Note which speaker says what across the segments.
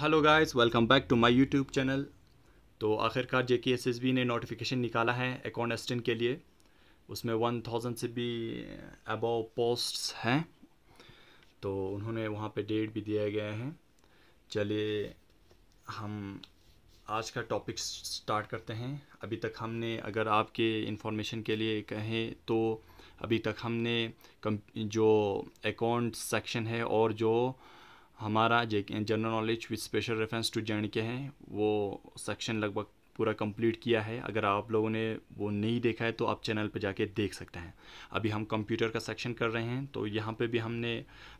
Speaker 1: Hello guys welcome back to my YouTube channel तो आखिरकार जे के एस ने नोटिफिकेशन निकाला है अकाउंट असिस्टेंट के लिए उसमें वन थाउजेंड से भी अबव पोस्ट्स हैं तो उन्होंने वहाँ पे डेट भी दिया गया है चलिए हम आज का टॉपिक स्टार्ट करते हैं अभी तक हमने अगर आपके इंफॉर्मेशन के लिए कहें तो अभी तक हमने जो अकाउंट सेक्शन है और जो हमारा J general knowledge with special reference to J K हैं वो सेक्शन लगभग पूरा कंप्लीट किया है अगर आप लोगों ने वो नहीं देखा है तो आप चैनल पर जाके देख सकते हैं अभी हम कंप्यूटर का सेक्शन कर रहे हैं तो यहाँ पे भी हमने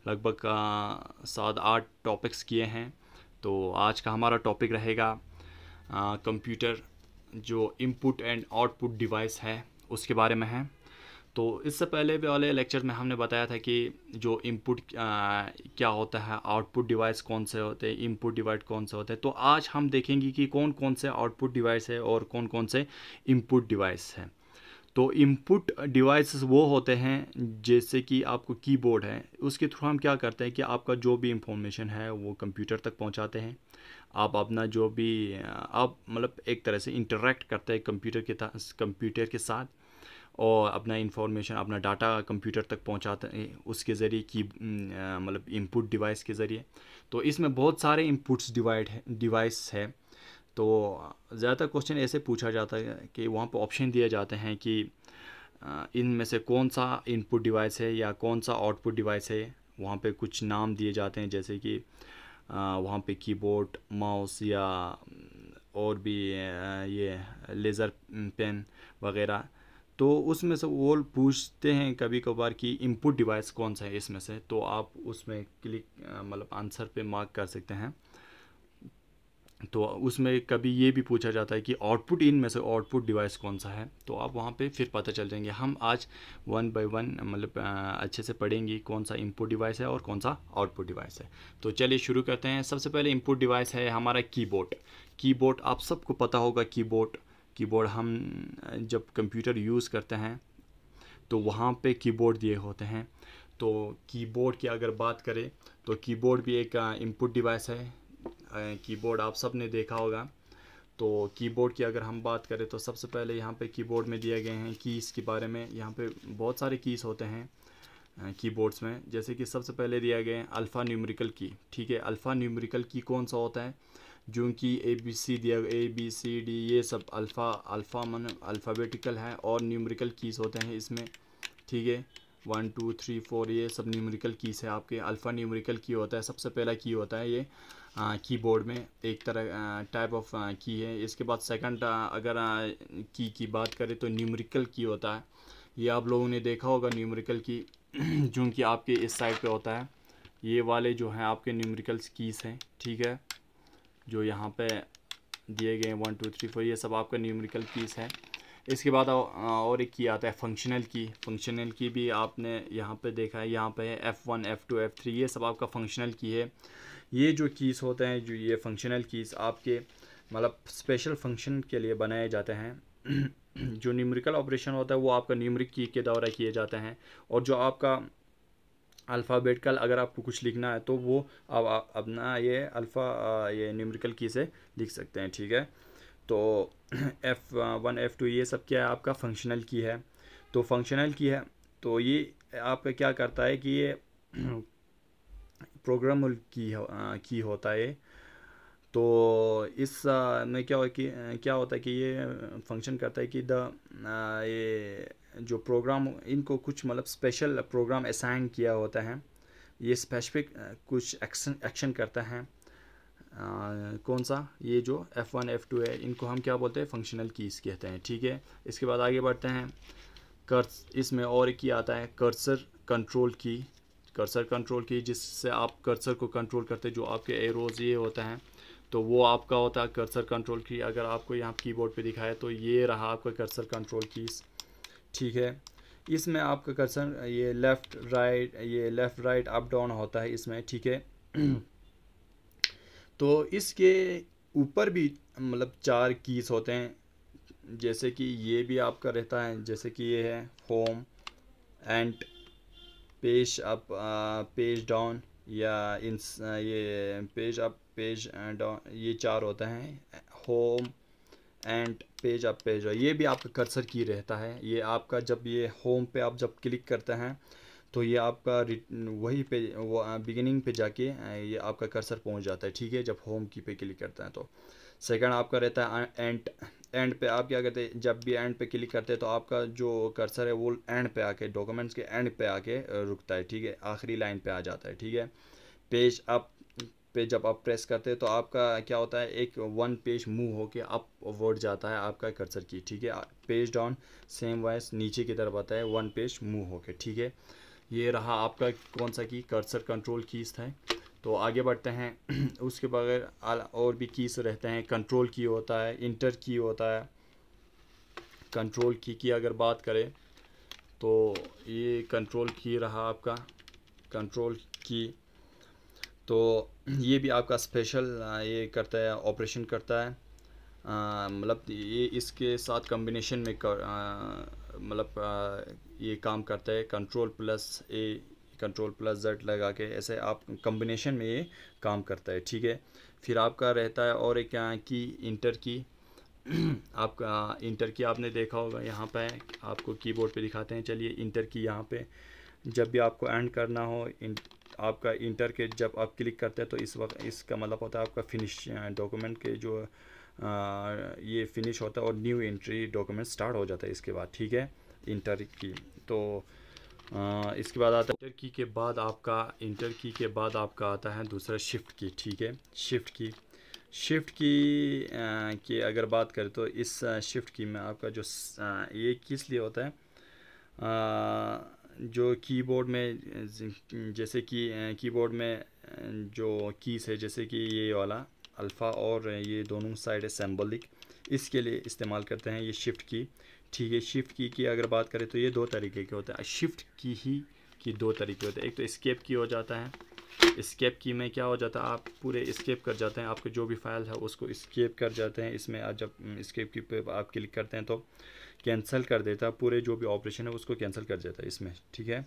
Speaker 1: लगभग सात आठ टॉपिक्स किए हैं तो आज का हमारा टॉपिक रहेगा कंप्यूटर जो इनपुट एंड आउटपुट डिवाइस है उसके बारे में है तो इससे पहले भी वाले लेक्चर में हमने बताया था कि जो इनपुट क्या होता है आउटपुट डिवाइस कौन से होते हैं इनपुट डिवाइस कौन से होते हैं तो आज हम देखेंगे कि कौन कौन से आउटपुट डिवाइस है और कौन कौन से इनपुट डिवाइस है तो इनपुट डिवाइस वो होते हैं जैसे कि आपको कीबोर्ड है उसके थ्रू हम क्या करते हैं कि आपका जो भी इंफॉर्मेशन है वो कंप्यूटर तक पहुंचाते हैं आप अपना जो भी आप मतलब एक तरह से इंटरेक्ट करते हैं कंप्यूटर के कंप्यूटर के साथ और अपना इंफॉर्मेशन अपना डाटा कंप्यूटर तक पहुंचाते हैं उसके ज़रिए की मतलब इनपुट डिवाइस के ज़रिए तो इसमें बहुत सारे इनपुट्स डिवाइड है डिवाइस है तो ज़्यादातर क्वेश्चन ऐसे पूछा जाता है कि वहाँ पर ऑप्शन दिए जाते हैं कि इनमें से कौन सा इनपुट डिवाइस है या कौन सा आउटपुट डिवाइस है वहाँ पे कुछ नाम दिए जाते हैं जैसे कि वहाँ पे कीबोर्ड माउस या और भी ये लेज़र पेन वगैरह तो उसमें से वो पूछते हैं कभी कभार कि इनपुट डिवाइस कौन सा है इसमें से तो आप उसमें क्लिक मतलब आंसर पे मार्क कर सकते हैं तो उसमें कभी ये भी पूछा जाता है कि आउटपुट इन में से आउटपुट डिवाइस कौन सा है तो आप वहाँ पे फिर पता चल जाएंगे हम आज वन बाय वन मतलब अच्छे से पढ़ेंगे कौन सा इनपुट डिवाइस है और कौन सा आउटपुट डिवाइस है तो चलिए शुरू करते हैं सबसे पहले इनपुट डिवाइस है हमारा कीबोर्ड कीबोर्ड आप सबको पता होगा कीबोर्ड कीबोर्ड हम जब कंप्यूटर यूज़ करते हैं तो वहाँ पे कीबोर्ड दिए होते हैं तो कीबोर्ड की अगर बात करें तो कीबोर्ड भी एक इनपुट डिवाइस है कीबोर्ड आप सब ने देखा होगा तो कीबोर्ड की अगर हम बात करें तो सबसे पहले यहाँ पे कीबोर्ड में दिए गए हैं कीज़ के बारे में यहाँ पे बहुत सारे कीज़ होते हैं कीबोर्ड्स में जैसे कि सबसे पहले दिया गया है अल्फ़ा न्यूमरिकल की ठीक है अल्फ़ा न्यूमरिकल की कौन सा होता है जो कि ए बी सी दिया ए बी सी डी ये सब अल्फ़ा अल्फ़ा मन अल्फ़ाबेटिकल हैं और न्यूमरिकल कीज़ होते हैं इसमें ठीक है वन टू थ्री फोर ये सब न्यूमरिकल कीज़ है आपके अल्फ़ा न्यूमरिकल की होता है सबसे पहला की होता है ये कीबोर्ड में एक तरह टाइप ऑफ की है इसके बाद सेकंड अगर आ, की की बात करें तो न्यूमरिकल की होता है ये आप लोगों ने देखा होगा न्यूमरिकल की जो कि आपके इस साइड पे होता है ये वाले जो हैं आपके न्यूमरिकल्स कीज़ हैं ठीक है जो यहाँ पे दिए गए हैं वन टू थ्री फोर ये सब आपका न्यूमेरिकल कीज़ है इसके बाद और एक की आता है फंक्शनल की फंक्शनल की भी आपने यहाँ पे देखा है यहाँ पे है F one F two F three ये सब आपका फंक्शनल की है ये जो कीज़ होते हैं जो ये फंक्शनल कीज़ आपके मतलब स्पेशल फंक्शन के लिए बनाए जाते हैं जो न्यूमरिकल ऑपरेशन होता है वो आपका न्यूमरिक की के द्वारा किए जाते हैं और जो आपका अल्फ़ाबेट अगर आपको कुछ लिखना है तो वो अब अपना ये अल्फ़ा ये न्यूमरिकल की से लिख सकते हैं ठीक है तो एफ़ वन एफ़ टू ये सब क्या है आपका फंक्शनल की है तो फंक्शनल की है तो ये आपका क्या करता है कि ये प्रोग्राम की हो, की होता है तो इस में क्या हो कि क्या होता है कि ये फंक्शन करता है कि द ये जो प्रोग्राम इनको कुछ मतलब स्पेशल प्रोग्राम असाइन किया होता है ये स्पेसिफिक कुछ एक्शन एक्शन करता है आ, कौन सा ये जो एफ़ वन एफ़ टू है इनको हम क्या बोलते हैं फंक्शनल कीज़ कहते हैं ठीक है इसके बाद आगे बढ़ते हैं कर्स इसमें और एक ही आता है cursor control key cursor control key जिससे आप कर्सर को कंट्रोल करते हैं जो आपके एरोज ये होता है तो वो आपका होता है कर्सर कंट्रोल की अगर आपको यहाँ कीबोर्ड पे दिखाया तो ये रहा आपका कर्सर कंट्रोल कीज़ ठीक है इसमें आपका कर्सन ये लेफ़्ट राइट ये लेफ़्ट राइट अप डाउन होता है इसमें ठीक है तो इसके ऊपर भी मतलब चार कीज़ होते हैं जैसे कि ये भी आपका रहता है जैसे कि ये है home end page up page down या इन ये पेज अप पेज डाउन ये चार होता है होम एंड पेज अप पेज ये भी आपका कर्सर की रहता है ये आपका जब ये होम पे आप जब क्लिक करते हैं तो ये आपका वही पे बिगिनिंग पे जाके ये आपका कर्सर पहुंच जाता है ठीक है जब होम की पे क्लिक करते हैं तो सेकंड आपका रहता है एंड एंड पे आप क्या करते हैं जब भी एंड पे क्लिक करते हैं तो आपका जो कर्सर है वो एंड पे आके डॉक्यूमेंट्स के एंड पे आके रुकता है ठीक है आखिरी लाइन पे आ जाता है ठीक है पेज अप पे जब आप प्रेस करते हैं तो आपका क्या होता है एक वन पेज मूव होके अप वर्ड जाता है आपका कर्सर की ठीक है पेज डाउन सेम वाइज नीचे की तरफ आता है वन पेज मूव होके ठीक है ये रहा आपका कौन सा की कर्सर कंट्रोल कीस है तो आगे बढ़ते हैं उसके बगैर और भी कीस रहते हैं कंट्रोल की होता है इंटर की होता है कंट्रोल की की अगर बात करें तो ये कंट्रोल की रहा आपका कंट्रोल की तो ये भी आपका स्पेशल ये करता है ऑपरेशन करता है मतलब ये इसके साथ कम्बिनेशन में मतलब ये काम करता है control plus A control plus Z लगा के ऐसे आप कम्बिनेशन में ये काम करता है ठीक है फिर आपका रहता है और एक की इंटर की आपका इंटर की आपने देखा होगा यहाँ पे आपको कीबोर्ड पे दिखाते हैं चलिए इंटर की यहाँ पे जब भी आपको एंड करना हो आपका इंटर के जब आप क्लिक करते हैं तो इस वक्त इसका मतलब होता है आपका फिनिश डॉक्यूमेंट के जो आ, ये फिनिश होता है और न्यू एंट्री डॉक्यूमेंट स्टार्ट हो जाता है इसके बाद ठीक है इंटर की तो आ, इसके बाद आता है इंटर की के बाद आपका इंटर की के बाद आपका आता है दूसरा शिफ्ट की ठीक है शिफ्ट की शिफ्ट की के अगर बात करें तो इस शिफ्ट की में आपका जो आ, ये किस लिए होता है जो कीबोर्ड में जैसे कि की, कीबोर्ड में जो कीस है जैसे कि ये वाला अल्फ़ा और ये दोनों साइड है सेम्बोलिक इसके लिए इस्तेमाल करते हैं ये शिफ्ट की ठीक है शिफ्ट की की अगर बात करें तो ये दो तरीके के होते हैं शिफ्ट की ही की दो तरीके होते हैं एक तो इस्केप की हो जाता है स्केप की में क्या हो जाता है आप पूरे स्केप कर जाते हैं आपके जो भी फाइल है उसको इस्केप कर जाते हैं इसमें आप जब इस्केप की पे आप क्लिक करते हैं तो कैंसिल कर देता पूरे जो भी ऑपरेशन है उसको कैंसिल कर देता इसमें ठीक है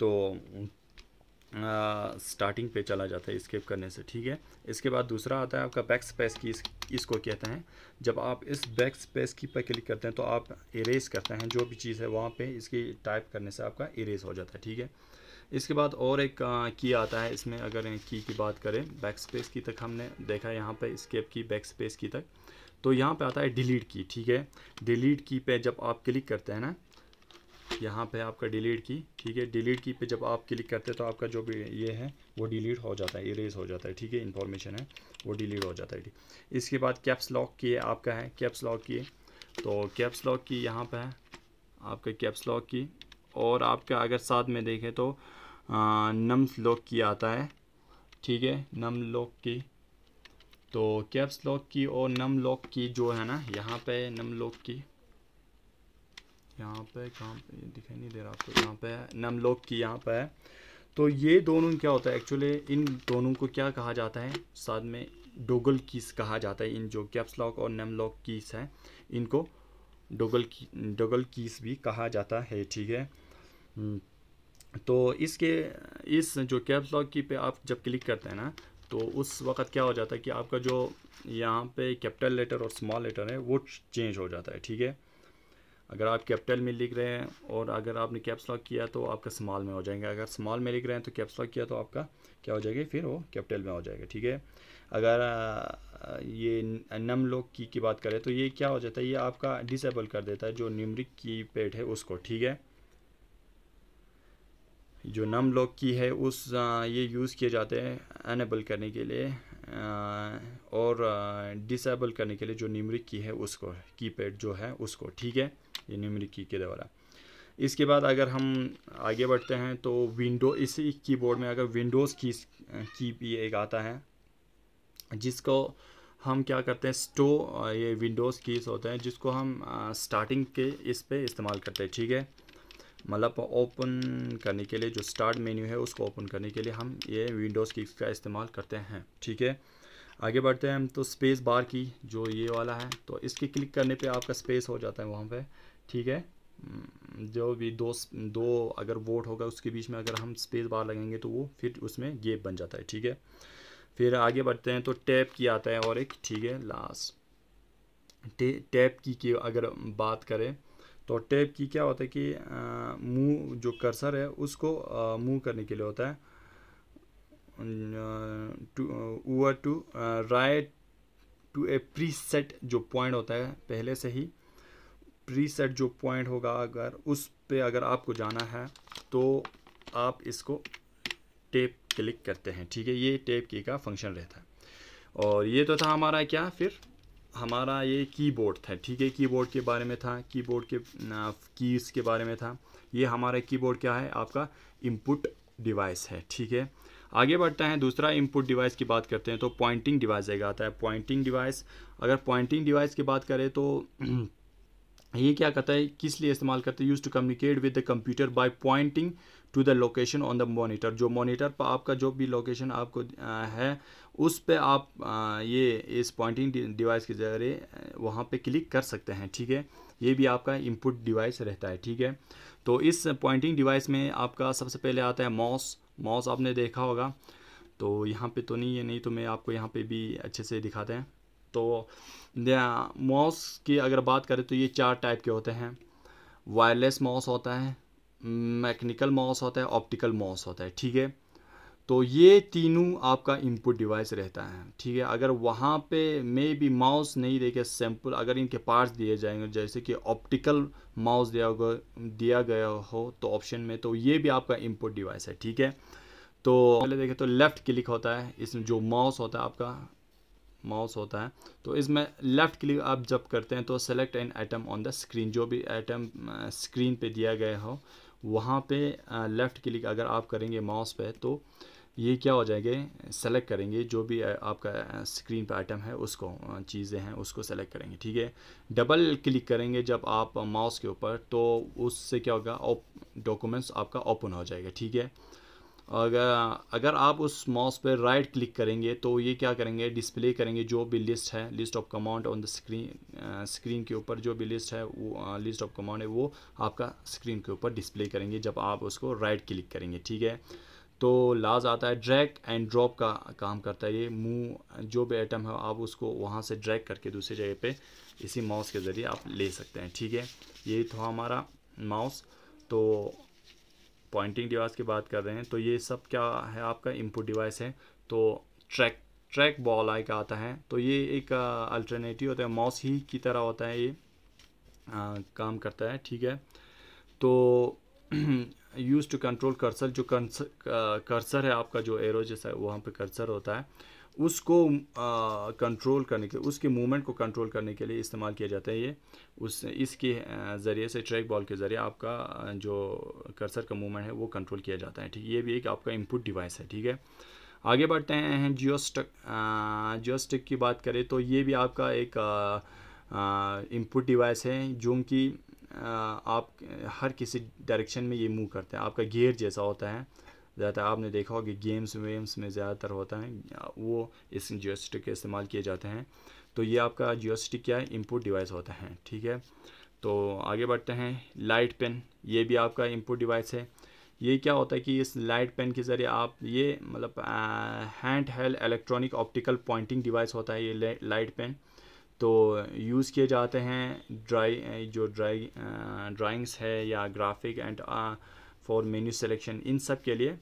Speaker 1: तो आ, स्टार्टिंग पे चला जाता है स्केप करने से ठीक है इसके बाद दूसरा आता है आपका बैक स्पेस की इस, इसको कहते हैं जब आप इस बैक स्पेस की पर क्लिक करते हैं तो आप इरेज करते हैं जो भी चीज़ है वहाँ पे इसकी टाइप करने से आपका इरेज हो जाता है ठीक है इसके बाद और एक की आता है इसमें अगर की की बात करें बैक स्पेस की तक हमने देखा यहाँ पर स्केप की बैक स्पेस की तक तो यहाँ पे आता है डिलीट की ठीक है डिलीट की पे जब आप क्लिक करते हैं ना यहाँ पे आपका डिलीट की ठीक है डिलीट की पे जब आप क्लिक करते हैं तो आपका जो भी ये है वो डिलीट हो जाता है इरेज हो जाता है ठीक है इन्फॉर्मेशन है वो डिलीट हो जाता है ठीक इसके बाद कैप्स लॉक की आपका है कैप्स लॉक की तो कैप्स लॉक की यहाँ पर है आपका कैप्स लॉक की और आपका अगर साथ में देखें तो नम्स लॉक की आता है ठीक है नम लॉक की तो कैप्स लॉक की और नम लॉक की जो है ना यहाँ पे नम लॉक की यहाँ पे कहाँ पे दिखाई नहीं दे रहा आपको यहाँ पे नम लॉक की यहाँ पे है तो ये दोनों क्या होता है एक्चुअली इन दोनों को क्या कहा जाता है साथ में डोगल कीस कहा जाता है इन जो कैप्स लॉक और नम लॉक कीस है इनको डोगल की डोगल कीस भी कहा जाता है ठीक है हम्म, तो इसके इस जो कैप्स लॉक की पे आप जब क्लिक करते हैं ना तो उस वक्त क्या हो जाता है कि आपका जो यहाँ पे कैपिटल लेटर और स्मॉल लेटर है वो चेंज हो जाता है ठीक है अगर आप कैपिटल में लिख रहे हैं और अगर आपने कैप्स लॉक किया तो आपका स्मॉल में हो जाएंगे अगर स्मॉल में लिख रहे हैं तो कैप्स लॉक किया तो आपका क्या हो जाएगा फिर वो कैपिटल में हो जाएगा ठीक है अगर ये नम लोग की की बात करें तो ये क्या हो जाता है ये आपका डिसेबल कर देता है जो न्यूमरिक की पेड है उसको ठीक है जो नम लॉक की है उस ये यूज़ किए जाते हैं अनेबल करने के लिए और डिसेबल करने के लिए जो निमरिक की है उसको कीपैड जो है उसको ठीक है ये निमरिक की के द्वारा इसके बाद अगर हम आगे बढ़ते हैं तो विंडो इसी कीबोर्ड में अगर विंडोज़ की की भी एक आता है जिसको हम क्या करते हैं स्टो ये विंडोज़ कीस होते हैं जिसको हम स्टार्टिंग के इस पे इस्तेमाल करते हैं ठीक है मतलब ओपन करने के लिए जो स्टार्ट मेन्यू है उसको ओपन करने के लिए हम ये विंडोज़ की का इस्तेमाल करते हैं ठीक है आगे बढ़ते हैं हम तो स्पेस बार की जो ये वाला है तो इसके क्लिक करने पे आपका स्पेस हो जाता है वहाँ पे ठीक है हम्म, जो भी दो दो अगर वोट होगा उसके बीच में अगर हम स्पेस बार लगेंगे तो वो फिर उसमें गेप बन जाता है ठीक है फिर आगे बढ़ते हैं तो टैप की आता है और एक ठीक है लास्ट टैप की, की अगर बात करें तो टैब की क्या होता है कि मूव जो कर्सर है उसको मूव करने के लिए होता है over to right to a preset जो पॉइंट होता है पहले से ही प्री सेट जो पॉइंट होगा अगर उस पे अगर आपको जाना है तो आप इसको टेप क्लिक करते हैं ठीक है ये टेप की का फंक्शन रहता है और ये तो था हमारा क्या फिर हमारा ये कीबोर्ड था ठीक है कीबोर्ड के बारे में था कीबोर्ड के कीज़ के बारे में था ये हमारा कीबोर्ड क्या है आपका इनपुट डिवाइस है ठीक है आगे बढ़ता है दूसरा इनपुट डिवाइस की बात करते हैं तो पॉइंटिंग डिवाइस एक आता है पॉइंटिंग डिवाइस अगर पॉइंटिंग डिवाइस की बात करें तो ये क्या कहता है किस लिए इस्तेमाल करते हैं use to communicate with the computer by pointing to the location on the monitor जो मोनीटर पर आपका जो भी लोकेशन आपको है उस पर आप ये इस पॉइंटिंग डिवाइस के जरिए वहाँ पर क्लिक कर सकते हैं ठीक है ये भी आपका इनपुट डिवाइस रहता है ठीक है तो इस पॉइंटिंग डिवाइस में आपका सबसे पहले आता है मॉस मॉस आपने देखा होगा तो यहाँ पे तो नहीं है नहीं तो मैं आपको यहाँ पे भी अच्छे से दिखाते हैं तो माउस की अगर बात करें तो ये चार टाइप के होते हैं वायरलेस माउस होता है मैकेनिकल माउस होता है ऑप्टिकल माउस होता है ठीक है तो ये तीनों आपका इनपुट डिवाइस रहता है ठीक है अगर वहाँ पे मे भी माउस नहीं देखे सैंपल अगर इनके पार्ट्स दिए जाएंगे जैसे कि ऑप्टिकल माउस दिया गया दिया गया हो तो ऑप्शन में तो ये भी आपका इनपुट डिवाइस है ठीक है तो पहले देखें तो लेफ़्ट क्लिक होता है इसमें जो माउस होता है आपका माउस होता है तो इसमें लेफ़्ट क्लिक आप जब करते हैं तो select an item on the screen जो भी आइटम स्क्रीन पे दिया गया हो वहाँ पे लेफ़्ट क्लिक अगर आप करेंगे माउस पे तो ये क्या हो जाएंगे सेलेक्ट करेंगे जो भी आपका स्क्रीन पर आइटम है उसको चीज़ें हैं उसको सेलेक्ट करेंगे ठीक है डबल क्लिक करेंगे जब आप माउस के ऊपर तो उससे क्या होगा डॉक्यूमेंट्स आपका ओपन हो जाएगा ठीक है अगर अगर आप उस माउस पर राइट क्लिक करेंगे तो ये क्या करेंगे डिस्प्ले करेंगे जो भी लिस्ट है list of command on the screen screen के ऊपर जो भी लिस्ट है वो लिस्ट ऑफ कमांड है वो आपका स्क्रीन के ऊपर डिस्प्ले करेंगे जब आप उसको राइट क्लिक करेंगे ठीक है तो लाज आता है ड्रैग एंड ड्रॉप का काम करता है ये मुंह जो भी आइटम है आप उसको वहाँ से ड्रैग करके दूसरी जगह पर इसी माउस के ज़रिए आप ले सकते हैं ठीक है ये था हमारा माउस तो पॉइंटिंग डिवाइस की बात कर रहे हैं तो ये सब क्या है आपका इनपुट डिवाइस है तो ट्रैक ट्रैक बॉल आई का आता है तो ये एक अल्टरनेटिव होता है माउस ही की तरह होता है ये आ, काम करता है ठीक है तो यूज़ टू कंट्रोल कर्सर जो कर्सर है आपका जो एरो जैसा वहाँ पे कर्सर होता है उसको कंट्रोल करने के उसके मूवमेंट को कंट्रोल करने के लिए इस्तेमाल किया जाता है ये उस इसके ज़रिए से ट्रैक बॉल के ज़रिए आपका जो कर्सर का मूवमेंट है वो कंट्रोल किया जाता है ठीक ये भी एक आपका इनपुट डिवाइस है ठीक है आगे बढ़ते हैं जियोस्टक जियोस्टिक की बात करें तो ये भी आपका एक इनपुट डिवाइस है जो कि आप हर किसी डायरेक्शन में ये मूव करते हैं आपका गियर जैसा होता है ज़्यादातर आपने देखा होगा गेम्स वेम्स में ज़्यादातर होता है वो इस जियोस्टिक के इस्तेमाल किए जाते हैं तो ये आपका जियोस्टिक क्या है इनपुट डिवाइस होता है ठीक है तो आगे बढ़ते हैं लाइट पेन ये भी आपका इनपुट डिवाइस है ये क्या होता है कि इस लाइट पेन के ज़रिए आप ये मतलब hand held electronic optical pointing device होता है ये लाइट पेन तो यूज़ किए जाते हैं ड्राई जो ड्राई ड्राइंग्स है या graphic and for menu selection इन सब के लिए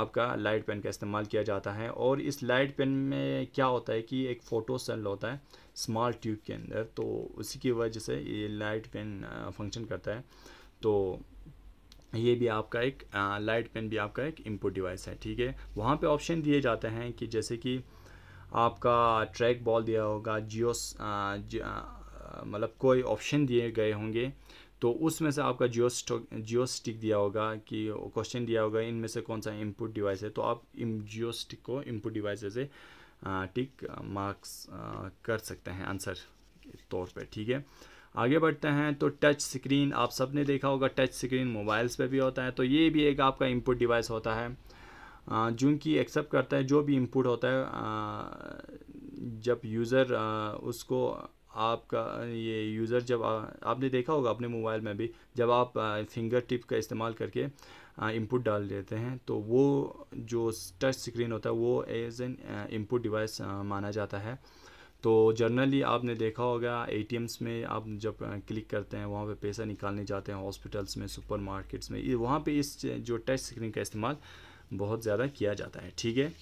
Speaker 1: आपका लाइट पेन का इस्तेमाल किया जाता है और इस लाइट पेन में क्या होता है कि एक फ़ोटो सेल होता है स्मॉल ट्यूब के अंदर तो उसी की वजह से ये लाइट पेन फंक्शन करता है तो ये भी आपका एक लाइट पेन भी आपका एक इनपुट डिवाइस है ठीक है वहाँ पे ऑप्शन दिए जाते हैं कि जैसे कि आपका ट्रैक बॉल दिया होगा जियो मतलब कोई ऑप्शन दिए गए होंगे तो उसमें से आपका जियो जियो स्टिक दिया होगा कि क्वेश्चन दिया होगा इनमें से कौन सा इनपुट डिवाइस है तो आप जियो स्टिक को इनपुट डिवाइस से टिक मार्क्स कर सकते हैं आंसर तौर पर ठीक है आगे बढ़ते हैं तो टच स्क्रीन आप सब ने देखा होगा टच स्क्रीन मोबाइल्स पे भी होता है तो ये भी एक आपका इनपुट डिवाइस होता है जो कि एक्सेप्ट करता है जो भी इनपुट होता है जब यूज़र उसको आपका ये यूज़र जब आ, आपने देखा होगा अपने मोबाइल में भी जब आप फिंगर टिप का इस्तेमाल करके इनपुट डाल देते हैं तो वो जो टच स्क्रीन होता है वो एज एन इनपुट डिवाइस माना जाता है तो जनरली आपने देखा होगा एटीएम्स में आप जब क्लिक करते हैं वहाँ पे पैसा निकालने जाते हैं हॉस्पिटल्स में सुपरमार्केट्स में वहाँ पे इस जो टच स्क्रीन का इस्तेमाल बहुत ज़्यादा किया जाता है ठीक है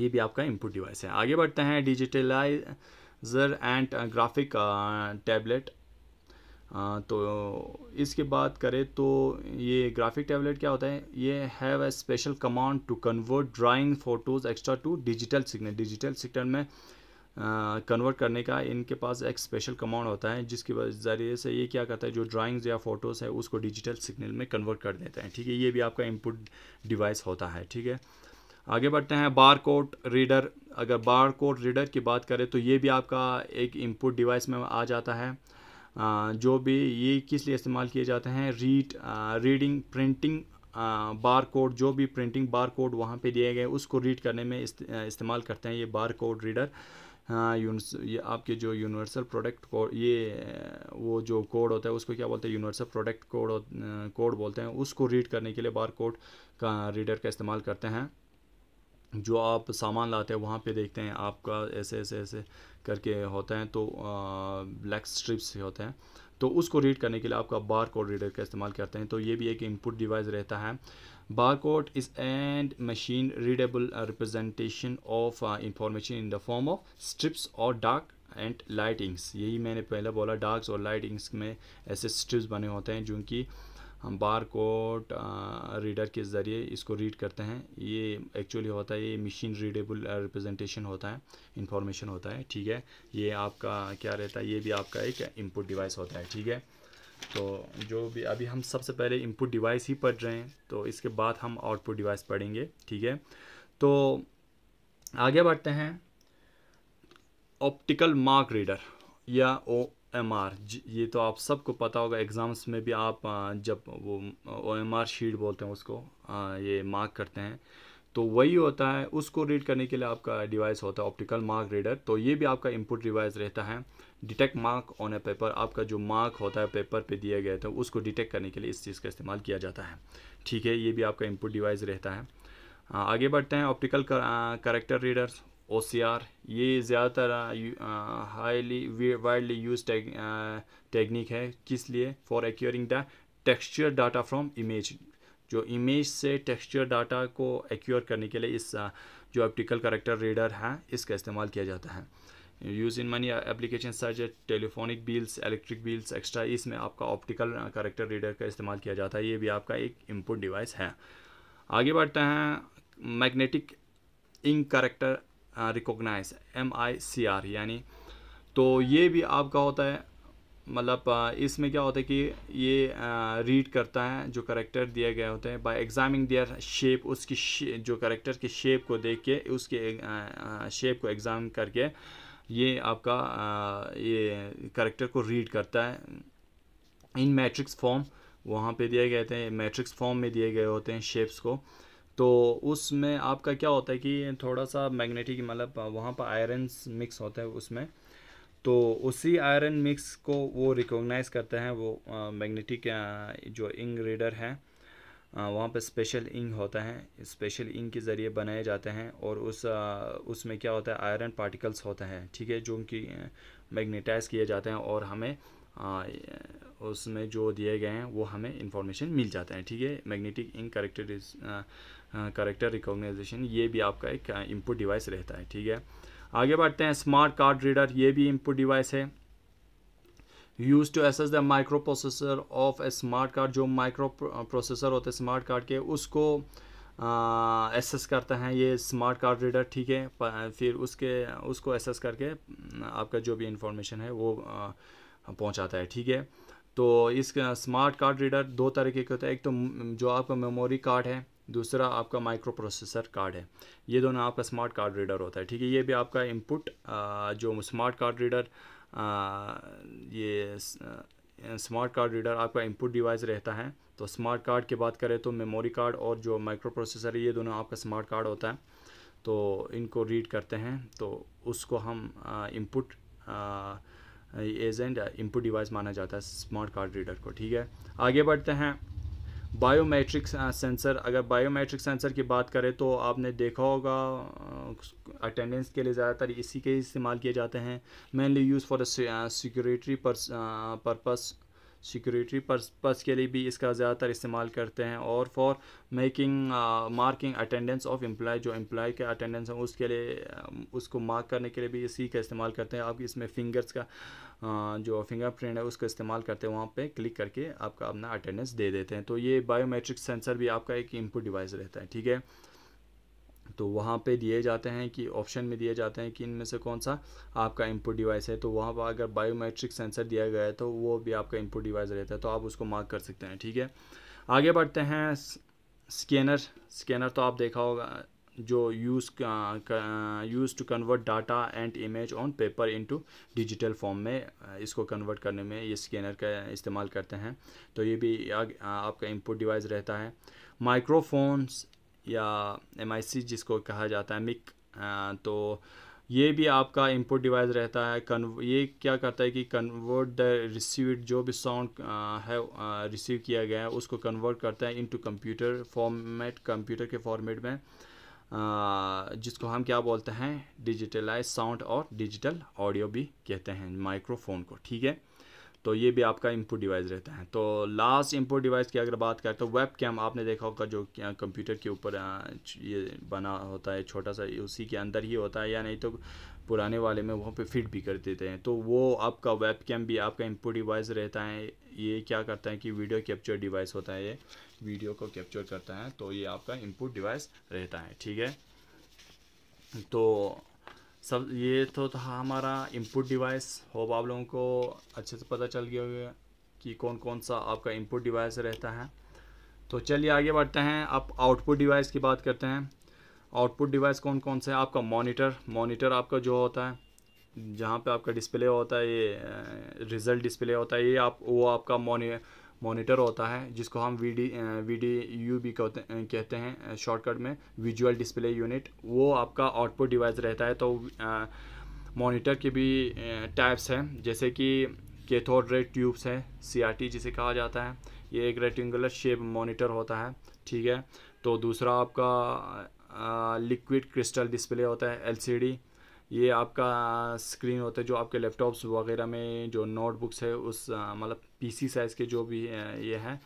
Speaker 1: ये भी आपका इनपुट डिवाइस है आगे बढ़ते हैं डिजिटलाइज जर एंड ग्राफिक टैबलेट तो इसके बात करें तो ये ग्राफिक टैबलेट क्या होता है ये have a special command to convert drawing photos extra to digital signal digital signal में कन्वर्ट करने का इनके पास एक स्पेशल कमांड होता है जिसके ज़रिए से ये क्या करता है जो ड्राइंग्स या फ़ोटोज़ है उसको डिजिटल सिग्नल में कन्वर्ट कर देते हैं ठीक है ये भी आपका इनपुट डिवाइस होता है ठीक है आगे बढ़ते हैं बार कोड रीडर अगर बार कोड रीडर की बात करें तो ये भी आपका एक इनपुट डिवाइस में आ जाता है जो भी ये किस लिए इस्तेमाल किए जाते हैं read reading printing bar code जो भी प्रिंटिंग बार कोड वहाँ पर दिए गए उसको रीड करने में इस्तेमाल करते हैं ये बार कोड रीडर हाँ ये आपके जो यूनिवर्सल प्रोडक्ट कोड ये वो जो कोड होता है उसको क्या बोलते हैं यूनिवर्सल प्रोडक्ट कोड कोड बोलते हैं उसको रीड करने के लिए बार कोड का रीडर का इस्तेमाल करते हैं जो आप सामान लाते हैं वहाँ पे देखते हैं आपका ऐसे ऐसे ऐसे करके होते हैं तो ब्लैक स्ट्रिप्स होते हैं तो उसको रीड करने के लिए आपका बार कोड रीडर का इस्तेमाल करते हैं तो ये भी एक इनपुट डिवाइस रहता है bar code is and machine readable representation of information in the form of strips और डार्क एंड लाइटिंग्स यही मैंने पहले बोला डार्क्स और लाइटिंग्स में ऐसे स्ट्रिप्स बने होते हैं जो कि हम बार कोड रीडर के ज़रिए इसको रीड करते हैं ये एक्चुअली होता है ये मशीन रीडेबल रिप्रेजेंटेशन होता है इंफॉर्मेशन होता है ठीक है ये आपका क्या रहता है ये भी आपका एक इनपुट डिवाइस होता है ठीक है तो जो भी अभी हम सबसे पहले इनपुट डिवाइस ही पढ़ रहे हैं तो इसके बाद हम आउटपुट डिवाइस पढ़ेंगे ठीक है तो आगे बढ़ते हैं ऑप्टिकल मार्क रीडर या ओ एम आर ये तो आप सबको पता होगा एग्ज़ाम्स में भी आप जब वो ओ एम आर शीट बोलते हैं उसको ये मार्क करते हैं तो वही होता है उसको रीड करने के लिए आपका डिवाइस होता है ऑप्टिकल मार्क रीडर तो ये भी आपका इनपुट डिवाइस रहता है detect mark on a paper आपका जो मार्क होता है पेपर पे दिया गया था उसको डिटेक्ट करने के लिए इस चीज़ का इस्तेमाल किया जाता है ठीक है ये भी आपका इनपुट डिवाइस रहता है आगे बढ़ते हैं optical character readers O C R ये ज़्यादातर हाईली वाइडली यूज टेक्निक है किस लिए for acquiring the texture data from image जो इमेज से टेक्सचर डाटा को एक्योर करने के लिए इस uh, जो ऑप्टिकल करेक्टर रीडर है इसका इस्तेमाल किया जाता है use in many application search telephonic bills electric bills extra इसमें आपका ऑप्टिकल करेक्टर रीडर का इस्तेमाल किया जाता है ये भी आपका एक इनपुट डिवाइस है आगे बढ़ते हैं magnetic ink character recognise M I C R यानी तो ये भी आपका होता है मतलब uh, इसमें क्या होता है कि ये रीड uh, करता है जो करेक्टर दिए गए होते हैं बाय एग्जामिंग दियर शेप उसकी शे, जो करेक्टर की शेप को देख के उसके शेप uh, को एग्ज़ाम करके ये आपका ये करेक्टर को रीड करता है इन मैट्रिक्स फॉर्म वहाँ पे दिए गए थे मैट्रिक्स फॉर्म में दिए गए होते हैं शेप्स को तो उसमें आपका क्या होता है कि थोड़ा सा मैग्नेटिक मतलब वहाँ पर आयरन मिक्स होता है उसमें तो उसी आयरन मिक्स को वो रिकॉग्नाइज करते हैं वो मैग्नेटिक जो इंग रीडर हैं वहाँ पर स्पेशल इंग होता है स्पेशल इंग के ज़रिए बनाए जाते हैं और उस उसमें क्या होता है आयरन पार्टिकल्स होते हैं ठीक है जो कि मैग्नेटाइज किए जाते हैं और हमें हाँ, उसमें जो दिए गए हैं वो हमें इन्फॉर्मेशन मिल जाता है ठीक है magnetic ink character character recognition ये भी आपका एक इनपुट डिवाइस रहता है ठीक है आगे बढ़ते हैं स्मार्ट कार्ड रीडर ये भी इनपुट डिवाइस है use to access the microprocessor of a smart card जो माइक्रो प्रोसेसर होते हैं स्मार्ट कार्ड के उसको एसेस करता है ये स्मार्ट कार्ड रीडर ठीक है फिर उसके उसको एसेस करके आपका जो भी इंफॉर्मेशन है वो आ, पहुंचाता है ठीक है तो इस स्मार्ट कार्ड रीडर दो तरीके के होते हैं एक तो जो आपका मेमोरी कार्ड है दूसरा आपका माइक्रो प्रोसेसर कार्ड है ये दोनों आपका स्मार्ट कार्ड रीडर होता है ठीक है ये भी आपका इनपुट जो स्मार्ट कार्ड रीडर ये स्मार्ट कार्ड रीडर आपका इनपुट डिवाइस रहता है तो स्मार्ट कार्ड की बात करें तो मेमोरी कार्ड और जो माइक्रो प्रोसेसर है ये दोनों आपका स्मार्ट कार्ड होता है तो इनको रीड करते हैं तो उसको हम input as and input device माना जाता है स्मार्ट कार्ड रीडर को ठीक है आगे बढ़ते हैं बायोमेट्रिक सेंसर uh, अगर बायोमेट्रिक सेंसर की बात करें तो आपने देखा होगा अटेंडेंस uh, के लिए ज़्यादातर इसी के इस्तेमाल किए जाते हैं mainly use for security purpose security purpose के लिए भी इसका ज़्यादातर इस्तेमाल करते हैं और for making marking attendance of employ जो एम्प्लॉय के अटेंडेंस है उसके लिए uh, उसको मार्क करने के लिए भी इसी का इस्तेमाल करते हैं आप इसमें फिंगर्स का uh, जो फिंगरप्रिंट है उसका इस्तेमाल करते हैं वहाँ पे क्लिक करके आपका अपना अटेंडेंस दे देते हैं तो ये बायोमेट्रिक सेंसर भी आपका एक इनपुट डिवाइस रहता है ठीक है तो वहाँ पे दिए जाते हैं कि ऑप्शन में दिए जाते हैं कि इनमें से कौन सा आपका इनपुट डिवाइस है तो वहाँ पर अगर बायोमेट्रिक सेंसर दिया गया है तो वो भी आपका इनपुट डिवाइस रहता है तो आप उसको मार्क कर सकते हैं ठीक है आगे बढ़ते हैं स्कैनर स्कैनर तो आप देखा होगा जो use use to convert data and image on paper into digital form में इसको कन्वर्ट करने में ये स्कैनर का इस्तेमाल करते हैं तो ये भी आ, आपका इनपुट डिवाइस रहता है माइक्रोफोन्स या एम जिसको कहा जाता है मिक तो ये भी आपका इनपुट डिवाइस रहता है कन् ये क्या करता है कि कन्वर्ट द रिसीव जो भी साउंड है रिसीव किया गया है उसको कन्वर्ट करता है इनटू कंप्यूटर फॉर्मेट कंप्यूटर के फॉर्मेट में जिसको हम क्या बोलते हैं डिजिटलाइज साउंड और डिजिटल ऑडियो भी कहते हैं माइक्रोफोन को ठीक है तो ये भी आपका इनपुट डिवाइस रहता है तो लास्ट इनपुट डिवाइस की अगर बात करें तो वेब कैम आपने देखा होगा जो कंप्यूटर के ऊपर ये बना होता है छोटा सा उसी के अंदर ही होता है या नहीं तो पुराने वाले में वहाँ पे फिट भी कर देते हैं तो वो आपका वेब कैम भी आपका इनपुट डिवाइस रहता है ये क्या करता है कि वीडियो कैप्चर डिवाइस होता है ये वीडियो को कैप्चर करता है तो ये आपका इनपुट डिवाइस रहता है ठीक है तो सब ये तो था हमारा इनपुट डिवाइस हो आप लोगों को अच्छे से पता चल गया होगा कि कौन कौन सा आपका इनपुट डिवाइस रहता है तो चलिए आगे बढ़ते हैं आप आउटपुट डिवाइस की बात करते हैं आउटपुट डिवाइस कौन कौन सा है आपका मॉनिटर मॉनिटर आपका जो होता है जहाँ पे आपका डिस्प्ले होता है ये रिज़ल्ट डिस्प्ले होता है ये आप वो आपका मोनी मॉनिटर होता है जिसको हम V D V D U भी कहते हैं शॉर्टकट में विजुअल डिस्प्ले यूनिट वो आपका आउटपुट डिवाइस रहता है तो मॉनिटर के भी टाइप्स हैं जैसे कि केथोड रे ट्यूब्स हैं सीआरटी जिसे कहा जाता है ये एक रेक्टेंगुलर शेप मॉनिटर होता है ठीक है तो दूसरा आपका लिक्विड क्रिस्टल डिस्प्ले होता है एलसीडी ये आपका स्क्रीन होता है जो आपके लैपटॉप्स वगैरह में जो नोटबुक्स है उस मतलब पीसी साइज़ के जो भी ये है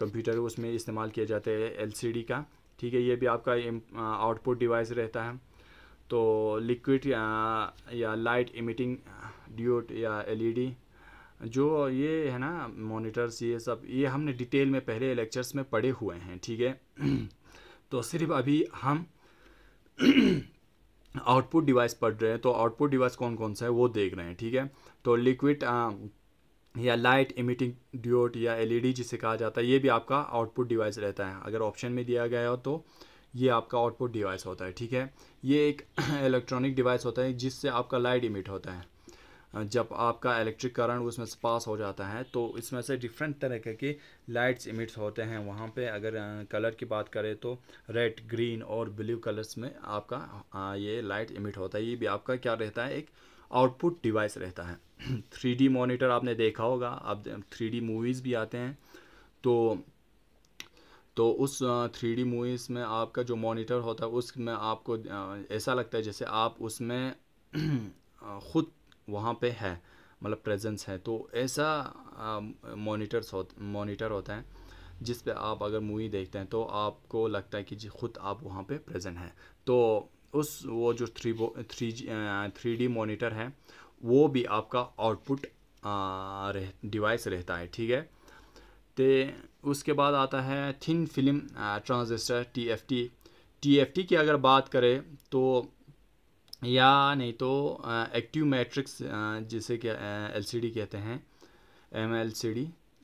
Speaker 1: कंप्यूटर उसमें इस्तेमाल किया जाता है एलसीडी का ठीक है ये भी आपका आउटपुट डिवाइस रहता है तो लिक्विड या लाइट इमिटिंग ड्यूट या एलईडी e जो ये है ना मॉनिटर्स ये सब ये हमने डिटेल में पहले लेक्चर्स में पढ़े हुए हैं ठीक है तो सिर्फ अभी हम आउटपुट डिवाइस पढ़ रहे हैं तो आउटपुट डिवाइस कौन कौन सा है वो देख रहे हैं ठीक है तो लिक्विड या लाइट इमिटिंग ड्योट या एलईडी जिसे कहा जाता है ये भी आपका आउटपुट डिवाइस रहता है अगर ऑप्शन में दिया गया हो तो ये आपका आउटपुट डिवाइस होता है ठीक है ये एक इलेक्ट्रॉनिक डिवाइस होता है जिससे आपका लाइट इमिट होता है जब आपका इलेक्ट्रिक करंट उसमें से पास हो जाता है तो इसमें से डिफरेंट तरीके की लाइट्स इमिट्स होते हैं वहाँ पे अगर कलर की बात करें तो रेड ग्रीन और ब्लू कलर्स में आपका ये लाइट इमिट होता है ये भी आपका क्या रहता है एक आउटपुट डिवाइस रहता है थ्री डी मोनीटर आपने देखा होगा अब थ्री डी मूवीज़ भी आते हैं तो तो उस थ्री डी मूवीज़ में आपका जो मॉनिटर होता है उसमें आपको ऐसा लगता है जैसे आप उसमें ख़ुद वहाँ पे है मतलब प्रेजेंस है तो ऐसा मोनीटर्स हो मोनीटर होता है जिस पे आप अगर मूवी देखते हैं तो आपको लगता है कि जी खुद आप वहाँ पे प्रेजेंट हैं तो उस वो जो three three three D monitor है वो भी आपका आउटपुट रह, डिवाइस रहता है ठीक है तो उसके बाद आता है thin film transistor T F T T F T की अगर बात करें तो या नहीं तो एक्टिव मैट्रिक्स जिसे क्या एल कहते हैं एम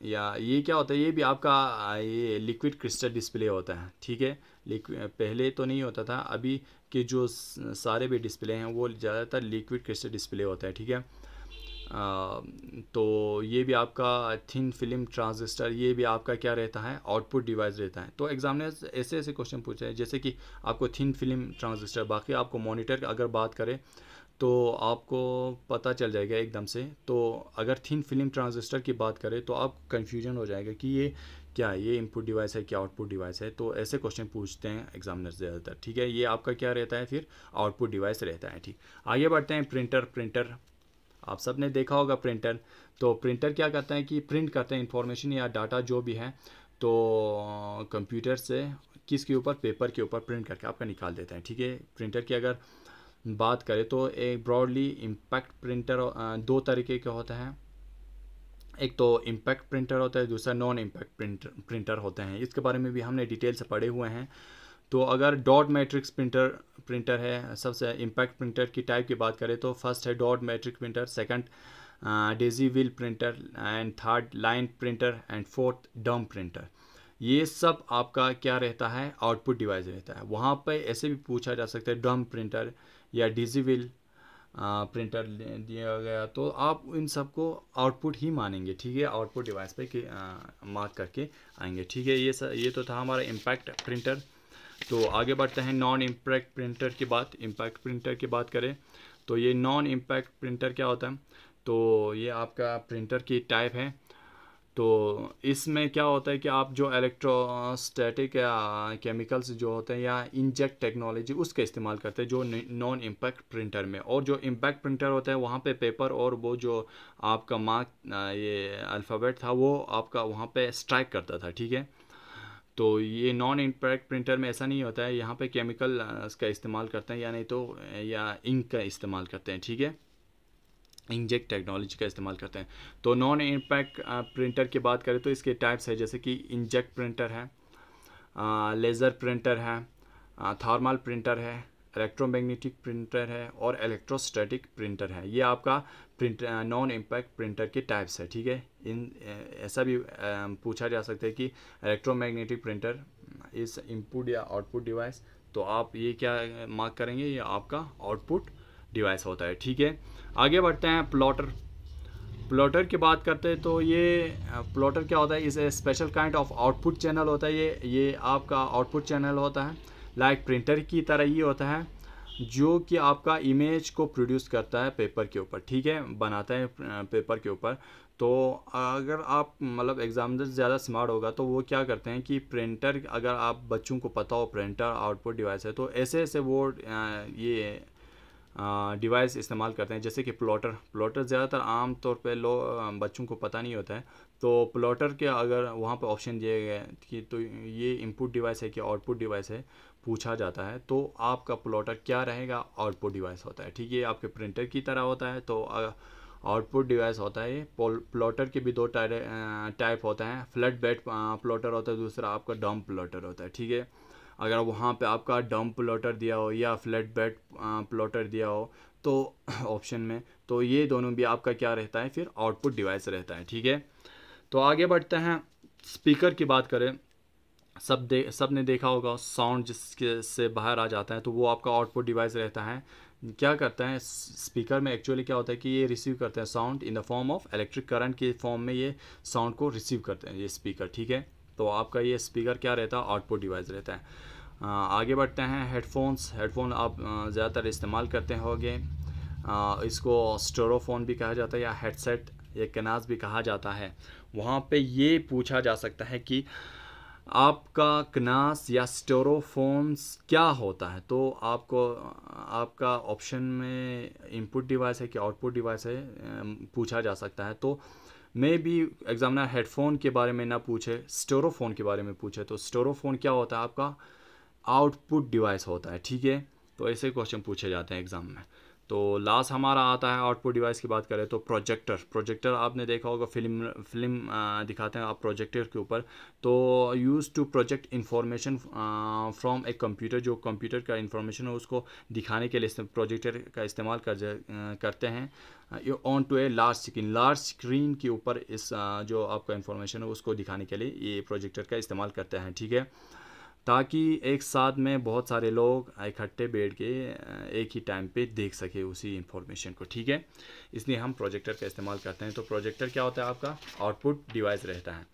Speaker 1: या ये क्या होता है ये भी आपका ये लिक्विड क्रिस्टल डिस्प्ले होता है ठीक है पहले तो नहीं होता था अभी के जो सारे भी डिस्प्ले हैं वो ज़्यादातर लिक्विड क्रिस्टल डिस्प्ले होता है ठीक है तो ये भी आपका थिन फिल्म ट्रांजिस्टर ये भी आपका क्या रहता है आउटपुट डिवाइस रहता है तो एग्जामिनर ऐसे ऐसे क्वेश्चन पूछे हैं जैसे कि आपको थिन फिल्म ट्रांजिस्टर बाकी आपको मॉनिटर अगर बात करें तो आपको पता चल जाएगा एकदम से तो अगर थिन फिल्म ट्रांजिस्टर की बात करें तो आपको कन्फ्यूजन हो जाएगा कि ये क्या ये इनपुट डिवाइस है क्या आउटपुट डिवाइस है तो ऐसे क्वेश्चन पूछते हैं एग्जामिनर ज़्यादातर ठीक है ये आपका क्या रहता है फिर आउटपुट डिवाइस रहता है ठीक आगे बढ़ते हैं प्रिंटर प्रिंटर आप सब ने देखा होगा प्रिंटर तो प्रिंटर क्या करता है कि प्रिंट करते हैं इन्फॉर्मेशन या डाटा जो भी है तो कंप्यूटर से किसके ऊपर पेपर के ऊपर प्रिंट करके आपका निकाल देते हैं ठीक है प्रिंटर की अगर बात करें तो एक ब्रॉडली इम्पैक्ट प्रिंटर दो तरीके के होते हैं एक तो इम्पैक्ट प्रिंटर होता है दूसरा नॉन इम्पैक्ट प्रिंटर प्रिंटर होते हैं इसके बारे में भी हमने डिटेल से पढ़े हुए हैं तो अगर डॉट मैट्रिक्स प्रिंटर प्रिंटर है सबसे इम्पैक्ट प्रिंटर की टाइप की बात करें तो फर्स्ट है dot matrix printer second daisy wheel printer and third line printer and fourth drum printer ये सब आपका क्या रहता है आउटपुट डिवाइस रहता है वहाँ पे ऐसे भी पूछा जा सकता है डम प्रिंटर या डिजी व्हील प्रिंटर दिया गया तो आप इन सबको आउटपुट ही मानेंगे ठीक है आउटपुट डिवाइस पर मार्क करके आएंगे ठीक है ये सर ये तो था हमारा इम्पैक्ट प्रिंटर तो आगे बढ़ते हैं नॉन इम्पैक्ट प्रिंटर की बात इम्पैक्ट प्रिंटर की बात करें तो ये नॉन इम्पैक्ट प्रिंटर क्या होता है तो ये आपका प्रिंटर की टाइप है तो इसमें क्या होता है कि आप जो इलेक्ट्रोस्टैटिक या केमिकल्स जो होते हैं या इंजेक्ट टेक्नोलॉजी उसका इस्तेमाल करते हैं जो नॉन इम्पैक्ट प्रिंटर में और जो इम्पैक्ट प्रिंटर होता है वहाँ पे पेपर और वो जो आपका मार्क ये अल्फ़ाबेट था वो आपका वहाँ पे स्ट्राइक करता था ठीक है तो ये नॉन इम्पैक्ट प्रिंटर में ऐसा नहीं होता है यहाँ पे केमिकल uh, का इस्तेमाल करते हैं या नहीं तो uh, या इंक का इस्तेमाल करते हैं ठीक है इंजेक्ट टेक्नोलॉजी का इस्तेमाल करते हैं तो नॉन इम्पैक्ट प्रिंटर की बात करें तो इसके टाइप्स है जैसे कि इंजेक्ट प्रिंटर है लेज़र uh, प्रिंटर है थर्मल प्रिंटर है इलेक्ट्रोमैग्नेटिक प्रिंटर है और इलेक्ट्रोस्टैटिक प्रिंटर है ये आपका प्रिंट नॉन इम्पैक्ट प्रिंटर के टाइप्स है ठीक है इन ऐसा भी पूछा जा सकता है कि इलेक्ट्रोमैग्नेटिक प्रिंटर इस इनपुट या आउटपुट डिवाइस तो आप ये क्या मार्क करेंगे ये आपका आउटपुट डिवाइस होता है ठीक है आगे बढ़ते हैं प्लॉटर प्लॉटर की बात करते हैं तो ये प्लॉटर क्या होता है is special kind of output channel होता है ये ये आपका आउटपुट चैनल होता है लाइक प्रिंटर की तरह ही होता है जो कि आपका इमेज को प्रोड्यूस करता है पेपर के ऊपर ठीक है बनाता है पेपर के ऊपर तो अगर आप मतलब एग्ज़ाम ज़्यादा स्मार्ट होगा तो वो क्या करते हैं कि प्रिंटर अगर आप बच्चों को पता हो प्रिंटर आउटपुट डिवाइस है तो ऐसे ऐसे वो ये डिवाइस इस्तेमाल करते हैं जैसे कि प्लॉटर प्लॉटर ज़्यादातर आम तौर पे लो बच्चों को पता नहीं होता है तो प्लॉटर के अगर वहाँ पर ऑप्शन दिए गए कि तो ये इनपुट डिवाइस है कि आउटपुट डिवाइस है पूछा जाता है तो आपका प्लॉटर क्या रहेगा आउटपुट डिवाइस होता है ठीक है आपके प्रिंटर की तरह होता है तो आउटपुट डिवाइस होता है प्लॉटर के भी दो टाइप होता है फ्लड बेड प्लॉटर होता है दूसरा आपका डम प्लॉटर होता है ठीक है अगर वहाँ पे आपका डम प्लॉटर दिया हो या फ्लैट बेड प्लॉटर दिया हो तो ऑप्शन में तो ये दोनों भी आपका क्या रहता है फिर आउटपुट डिवाइस रहता है ठीक है तो आगे बढ़ते हैं स्पीकर की बात करें सब दे सब ने देखा होगा साउंड जिसके से बाहर आ जाता है तो वो आपका आउटपुट डिवाइस रहता है क्या करता है स्पीकर में एक्चुअली क्या होता है कि ये रिसीव करते हैं sound in the form of electric current के फॉर्म में ये साउंड को रिसीव करते हैं ये स्पीकर ठीक है तो आपका ये स्पीकर क्या रहता है आउटपुट डिवाइस रहता है आगे बढ़ते हैं हेडफोन्स हेडफोन आप ज़्यादातर इस्तेमाल करते होंगे इसको स्टोरोफोन भी कहा जाता है या हेडसेट या कनाज भी कहा जाता है वहाँ पे ये पूछा जा सकता है कि आपका कनास या स्टोरोफोम्स क्या होता है तो आपको आपका ऑप्शन में इनपुट डिवाइस है कि आउटपुट डिवाइस है पूछा जा सकता है तो मे बी एग्जामिनर हेडफोन के बारे में ना पूछे स्टोरोफोन के बारे में पूछे तो स्टोरोफोन क्या होता है आपका आउटपुट डिवाइस होता है ठीक है तो ऐसे क्वेश्चन पूछे जाते हैं एग्ज़ाम में तो लास्ट हमारा आता है आउटपुट डिवाइस की बात करें तो प्रोजेक्टर प्रोजेक्टर आपने देखा होगा फिल्म फिल्म दिखाते हैं आप प्रोजेक्टर के ऊपर तो use to project information from a computer जो कंप्यूटर का इन्फॉर्मेशन है उसको दिखाने के लिए प्रोजेक्टर का इस्तेमाल कर करते हैं on to a large screen large screen के ऊपर इस जो आपका इन्फॉर्मेशन है उसको दिखाने के लिए ये प्रोजेक्टर का इस्तेमाल करते हैं ठीक है ताकि एक साथ में बहुत सारे लोग इकट्ठे बैठ के एक ही टाइम पे देख सके उसी इन्फॉर्मेशन को ठीक है इसलिए हम प्रोजेक्टर का इस्तेमाल करते हैं तो प्रोजेक्टर क्या होता है आपका आउटपुट डिवाइस रहता है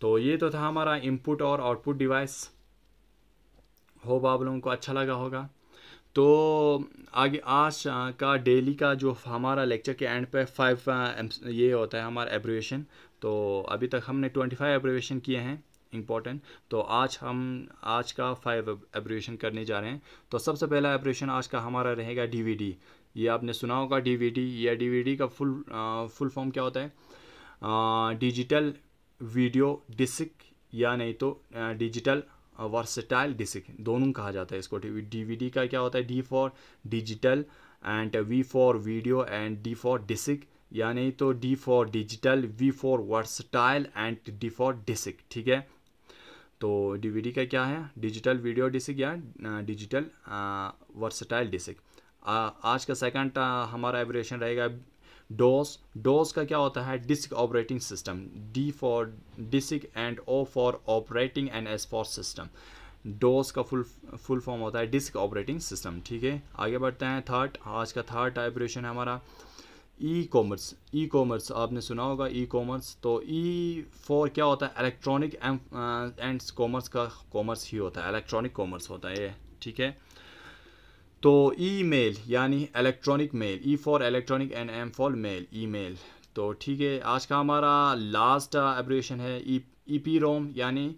Speaker 1: तो ये तो था हमारा इनपुट और आउटपुट डिवाइस होप आप लोगों को अच्छा लगा होगा तो आगे आज का डेली का जो हमारा लेक्चर के एंड पे फाइव ये होता है हमारा एब्रिवेशन तो अभी तक हमने ट्वेंटी फाइव एब्रीवेशन किए हैं इम्पॉर्टेंट तो आज हम आज का फाइव एब्रेशन करने जा रहे हैं तो सबसे पहला एब्रेशन आज का हमारा रहेगा डीवीडी ये आपने सुना होगा डीवीडी या डीवीडी का फुल आ, फुल फॉर्म क्या होता है डिजिटल वीडियो डिस्क या नहीं तो डिजिटल वर्सटाइल डिस्क दोनों कहा जाता है इसको डीवीडी का क्या होता है D for digital and V for video and D for disk यानी तो D for digital V for versatile and D for disk ठीक है तो डीवीडी का क्या है डिजिटल वीडियो डिस्क या डिजिटल वर्सटाइल डिस्क आज का सेकंड हमारा एवरेशन रहेगा डोस डोस का क्या होता है disk operating system D for disk and O for operating and S for system DOS का फुल फुल फॉर्म होता है डिस्क ऑपरेटिंग सिस्टम ठीक है आगे बढ़ते हैं थर्ड आज का थर्ड एवरेशन है हमारा ई कॉमर्स ई कॉमर्स आपने सुना होगा ई कॉमर्स तो ई फॉर क्या होता है इलेक्ट्रॉनिक एंड कॉमर्स का कॉमर्स ही होता है इलेक्ट्रॉनिक कॉमर्स होता है ये ठीक है तो ई मेल यानी electronic mail E for electronic and M for mail email तो ठीक है आज का हमारा लास्ट एब्रेशन है ई ई पी रोम यानी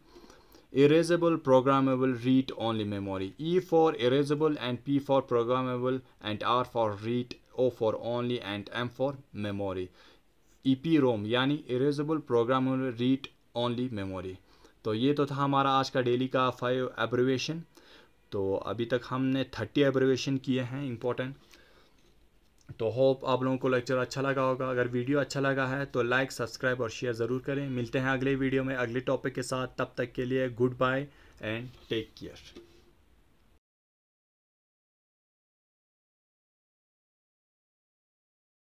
Speaker 1: erasable programmable read only memory E for erasable and P for programmable and R for read O for only and M for memory. EPROM यानी erasable program read only memory तो ये तो था हमारा आज का daily का फाइव एब्रिवेशन तो अभी तक हमने थर्टी एब्रिवेशन किए हैं इम्पोर्टेंट तो होप आप लोगों को लेक्चर अच्छा लगा होगा अगर वीडियो अच्छा लगा है तो लाइक सब्सक्राइब और शेयर ज़रूर करें मिलते हैं अगले वीडियो में अगले टॉपिक के साथ तब तक के लिए good bye and take care